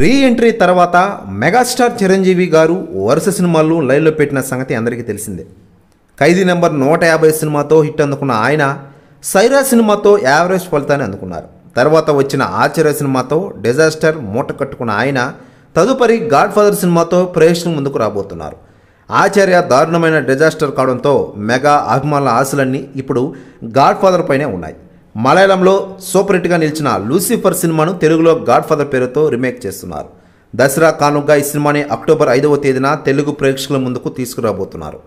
రీ entry తర్వాత megastar Chiranjeevi గారు వరుస సినిమాలు లైన్లో పెట్టిన సంగతి అందరికీ తెలిసిందే ఖైదీ నెంబర్ నూట యాభై సినిమాతో హిట్ అందుకున్న ఆయన సైరా సినిమాతో యావరేజ్ ఫలితాన్ని అందుకున్నారు తర్వాత వచ్చిన ఆచార్య సినిమాతో డిజాస్టర్ మూట కట్టుకున్న ఆయన తదుపరి గాడ్ ఫాదర్ సినిమాతో ప్రయోజనం ముందుకు రాబోతున్నారు ఆచార్య దారుణమైన డిజాస్టర్ కావడంతో మెగా అభిమానుల ఆశలన్నీ ఇప్పుడు గాడ్ ఫాదర్ పైనే ఉన్నాయి మలయాళంలో సూపర్ హిట్గా నిలిచిన లూసిఫర్ సినిమాను తెలుగులో గాడ్ ఫాదర్ పేరుతో రీమేక్ చేస్తున్నారు దసరా కానుగ్గా ఈ సినిమాని అక్టోబర్ ఐదవ తేదీన తెలుగు ప్రేక్షకుల ముందుకు తీసుకురాబోతున్నారు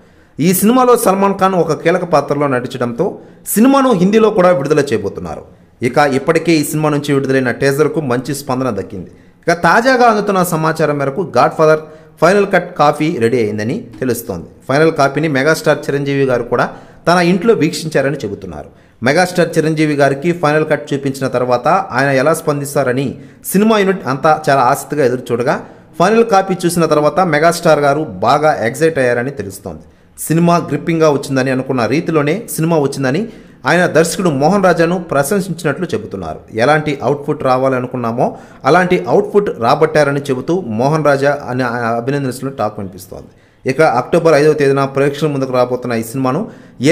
ఈ సినిమాలో సల్మాన్ ఖాన్ ఒక కీలక పాత్రలో నటించడంతో సినిమాను హిందీలో కూడా విడుదల చేయబోతున్నారు ఇక ఇప్పటికే ఈ సినిమా నుంచి విడుదలైన టేజర్కు మంచి స్పందన దక్కింది ఇక తాజాగా అందుతున్న సమాచారం మేరకు godfather final cut copy ready అయిందని తెలుస్తోంది ఫైనల్ కాపీని మెగాస్టార్ చిరంజీవి గారు కూడా తన ఇంట్లో వీక్షించారని చెబుతున్నారు మెగాస్టార్ చిరంజీవి గారికి ఫైనల్ కట్ చూపించిన తర్వాత ఆయన ఎలా స్పందిస్తారని సినిమా యూనిట్ అంతా చాలా ఆసక్తిగా ఎదురు చూడగా ఫైనల్ కాపీ చూసిన తర్వాత మెగాస్టార్ గారు బాగా ఎగ్జైట్ అయ్యారని తెలుస్తోంది సినిమా గ్రిప్పింగ్గా వచ్చిందని అనుకున్న రీతిలోనే సినిమా వచ్చిందని ఆయన దర్శకుడు మోహన్ రాజాను ప్రశంసించినట్లు చెబుతున్నారు ఎలాంటి అవుట్పుట్ రావాలనుకున్నామో అలాంటి అవుట్పుట్ రాబట్టారని చెబుతూ మోహన్ రాజా అని అభినందించడం టాక్ వినిపిస్తోంది ఇక అక్టోబర్ ఐదవ తేదీన ప్రేక్షకుల ముందుకు రాబోతున్న ఈ సినిమాను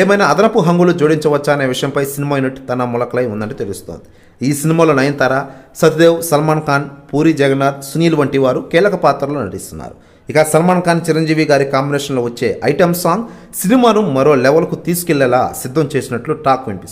ఏమైనా అదనపు హంగులు జోడించవచ్చా అనే విషయంపై సినిమా యూనిట్ తన మొలకలై ఉందని తెలుస్తోంది ఈ సినిమాలో నయనతార సత్యదేవ్ సల్మాన్ ఖాన్ పూరి జగన్నాథ్ సునీల్ వంటి వారు కీలక పాత్రలో నటిస్తున్నారు ఇక సల్మాన్ ఖాన్ చిరంజీవి గారి కాంబినేషన్లో వచ్చే ఐటమ్ సాంగ్ సినిమాను మరో లెవెల్కు తీసుకెళ్లేలా సిద్ధం చేసినట్లు టాక్ వినిపిస్తుంది